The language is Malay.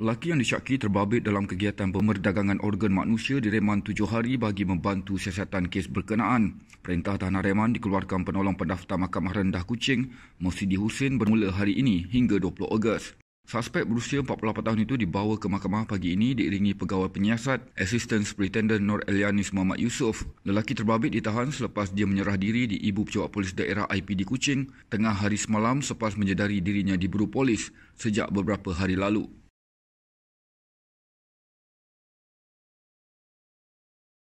Laki yang disyaki terbabit dalam kegiatan pemerdagangan organ manusia di direman tujuh hari bagi membantu siasatan kes berkenaan. Perintah Tahanan Reman dikeluarkan penolong pendaftar Mahkamah Rendah Kuching, Mosidi Husin bermula hari ini hingga 20 Ogos. Suspek berusia 48 tahun itu dibawa ke mahkamah pagi ini diiringi pegawai penyiasat, Assistant Superintendent Nur Elianis Muhammad Yusof. Lelaki terbabit ditahan selepas dia menyerah diri di Ibu Pejabat Polis Daerah IPD Kuching tengah hari semalam selepas menyedari dirinya diburu polis sejak beberapa hari lalu.